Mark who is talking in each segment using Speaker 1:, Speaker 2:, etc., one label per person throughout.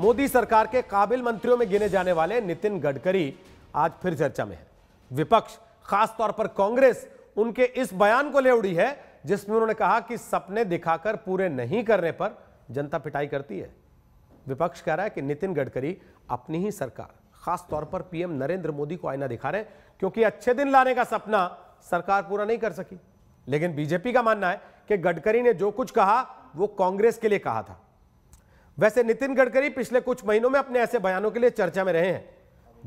Speaker 1: मोदी सरकार के काबिल मंत्रियों में गिने जाने वाले नितिन गडकरी आज फिर चर्चा में है विपक्ष खासतौर पर कांग्रेस उनके इस बयान को ले उड़ी है जिसमें उन्होंने कहा कि सपने दिखाकर पूरे नहीं करने पर जनता पिटाई करती है विपक्ष कह रहा है कि नितिन गडकरी अपनी ही सरकार खास तौर पर पीएम नरेंद्र मोदी को आईना दिखा रहे क्योंकि अच्छे दिन लाने का सपना सरकार पूरा नहीं कर सकी लेकिन बीजेपी का मानना है कि गडकरी ने जो कुछ कहा वो कांग्रेस के लिए कहा था वैसे नितिन गडकरी पिछले कुछ महीनों में अपने ऐसे बयानों के लिए चर्चा में रहे हैं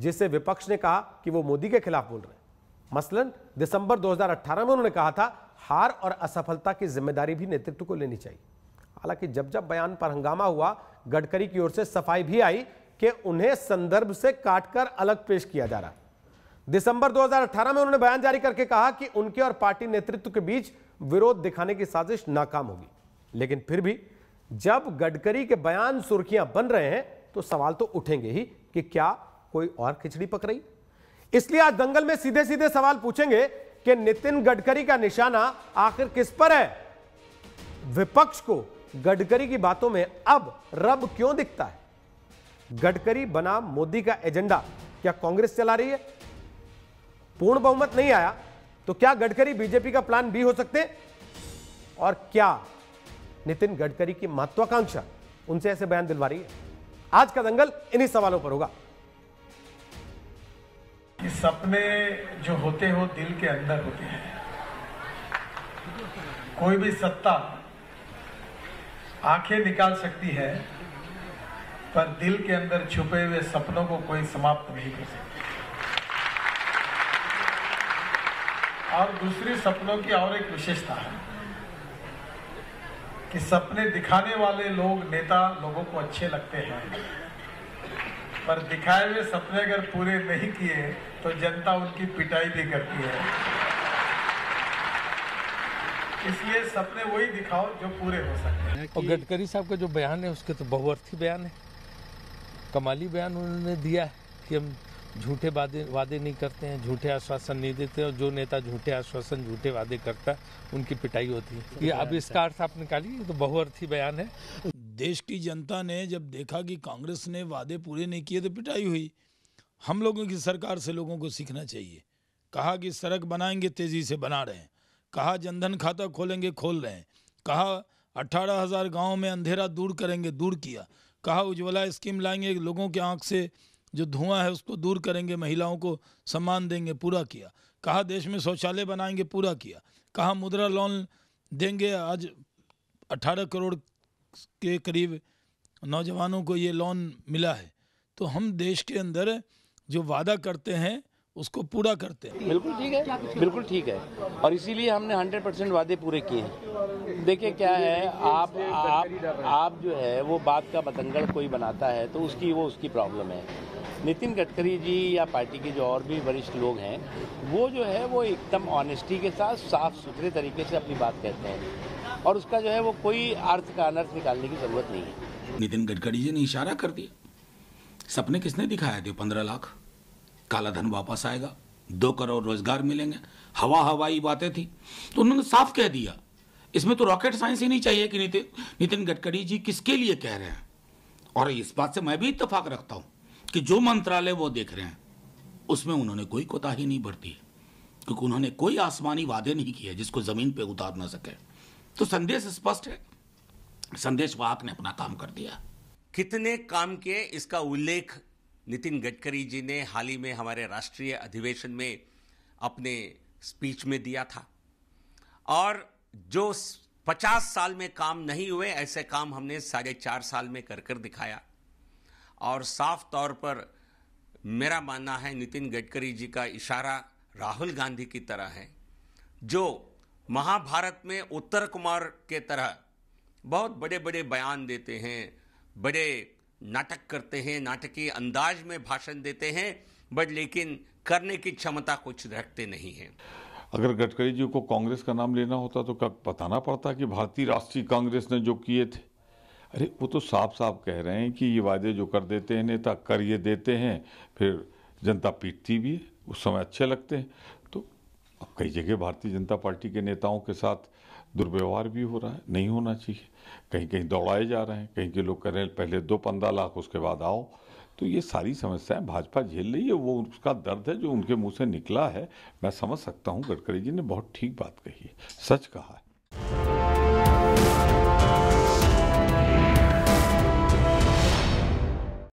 Speaker 1: जिससे विपक्ष ने कहा कि वो मोदी के खिलाफ बोल रहे हैं मसलन दिसंबर 2018 में उन्होंने कहा था हार और असफलता की जिम्मेदारी भी नेतृत्व को लेनी चाहिए हालांकि जब जब बयान पर हंगामा हुआ गडकरी की ओर से सफाई भी आई कि उन्हें संदर्भ से काटकर अलग पेश किया जा रहा दिसंबर 2018 में उन्होंने बयान जारी करके कहा कि उनके और पार्टी नेतृत्व के बीच विरोध दिखाने की साजिश नाकाम होगी लेकिन फिर भी जब गडकरी के बयान सुर्खियां बन रहे हैं तो सवाल तो उठेंगे ही कि क्या कोई और खिचड़ी पक रही इसलिए आज दंगल में सीधे सीधे सवाल पूछेंगे कि नितिन गडकरी का निशाना आखिर किस पर है विपक्ष को गडकरी की बातों में अब रब क्यों दिखता है गडकरी बना मोदी का एजेंडा क्या कांग्रेस चला रही है पूर्ण बहुमत नहीं आया तो क्या गडकरी बीजेपी का प्लान बी हो सकते और क्या नितिन गडकरी की महत्वाकांक्षा उनसे ऐसे बयान दिलवा रही है आज का दंगल इन्हीं सवालों पर होगा कि सपने
Speaker 2: जो होते हो दिल के अंदर होते हैं कोई भी सत्ता आंखें निकाल सकती है पर दिल के अंदर छुपे हुए सपनों को कोई समाप्त नहीं कर सकता और दूसरी सपनों की और एक विशेषता है कि सपने दिखाने वाले लोग नेता लोगों को अच्छे लगते हैं पर दिखाए हुए सपने अगर पूरे नहीं किए तो जनता उनकी पिटाई भी करती है इसलिए सपने वही दिखाओ जो पूरे हो सकते हैं और गडकरी
Speaker 3: साहब का जो बयान है उसके तो बहुअर्थी बयान है कमाली बयान उन्होंने दिया कि हम झूठे वादे वादे नहीं करते हैं झूठे आश्वासन नहीं देते और जो नेता झूठे आश्वासन झूठे वादे करता है उनकी पिटाई होती है ये अब इसका अर्थ आप निकालिए तो बहुअर्थी बयान है देश की जनता ने जब देखा कि कांग्रेस ने वादे पूरे नहीं किए तो पिटाई हुई हम लोगों की सरकार से लोगों को सीखना चाहिए कहा कि सड़क बनाएंगे तेजी से बना रहे हैं कहा जनधन खाता खोलेंगे खोल रहे हैं कहा अट्ठारह हजार गाँव में अंधेरा दूर करेंगे दूर किया कहा उज्ज्वला स्कीम लाएंगे लोगों के आँख से जो धुआं है उसको दूर करेंगे महिलाओं को सम्मान देंगे पूरा किया कहा देश में शौचालय बनाएंगे पूरा किया कहा मुद्रा लोन देंगे आज 18 करोड़ के करीब नौजवानों को ये लोन मिला है तो हम देश के अंदर जो वादा करते हैं उसको पूरा करते हैं बिल्कुल ठीक है बिल्कुल ठीक है और इसीलिए हमने 100 परसेंट वादे पूरे किए हैं देखिए क्या है आप आप
Speaker 4: आप जो है वो बात का बतंगड़ कोई बनाता है तो उसकी वो उसकी प्रॉब्लम है नितिन गडकरी जी या पार्टी के जो और भी वरिष्ठ लोग हैं वो जो है वो एकदम ऑनेस्टी के साथ साफ सुथरे तरीके से अपनी बात कहते हैं और उसका जो है वो कोई अर्थ का अनर्थ निकालने की ज़रूरत नहीं है
Speaker 5: नितिन गडकरी जी ने इशारा कर दिया सपने किसने दिखाया थे पंद्रह लाख काला धन वापस आएगा दो करोड़ रोजगार मिलेंगे हवा हवाई बातें थी तो उन्होंने साफ कह दिया इसमें तो रॉकेट साइंस ही नहीं चाहिए कि नितिन नितिन गडकरी जी किसके लिए कह रहे हैं और इस बात से मैं भी इतफाक रखता हूँ कि जो मंत्रालय वो देख रहे हैं उसमें उन्होंने कोई कोताही नहीं बरती है क्योंकि उन्होंने कोई आसमानी वादे नहीं किए जिसको ज़मीन पर उतार ना सके
Speaker 4: तो संदेश स्पष्ट है संदेश वाहक ने अपना काम कर दिया कितने काम किए इसका उल्लेख नितिन गडकरी जी ने हाल ही में हमारे राष्ट्रीय अधिवेशन में अपने स्पीच में दिया था और जो 50 साल में काम नहीं हुए ऐसे काम हमने साढ़े चार साल में कर कर दिखाया और साफ तौर पर मेरा मानना है नितिन गडकरी जी का इशारा राहुल गांधी की तरह है जो महाभारत में उत्तर कुमार के तरह बहुत बड़े बड़े बयान देते हैं बड़े नाटक करते हैं नाटकीय अंदाज में भाषण देते हैं बट लेकिन करने की क्षमता कुछ रखते नहीं है
Speaker 6: अगर गडकरी जी को कांग्रेस का नाम लेना होता तो क्या बताना पड़ता कि भारतीय राष्ट्रीय कांग्रेस ने जो किए थे अरे वो तो साफ साफ कह रहे हैं कि ये वादे जो कर देते हैं नेता कर ये देते हैं फिर जनता पीटती भी है उस समय अच्छे लगते हैं तो अब कई जगह भारतीय जनता पार्टी के नेताओं के साथ दुर्व्यवहार भी हो रहा है नहीं होना चाहिए कहीं कहीं दौड़ाए जा रहे हैं कहीं के लोग कह रहे हैं पहले दो पंद्रह लाख उसके बाद आओ तो ये सारी समस्याएं भाजपा झेल रही है वो उसका दर्द है जो उनके मुंह से निकला है मैं समझ सकता हूँ गडकरी जी ने बहुत ठीक बात कही है सच कहा है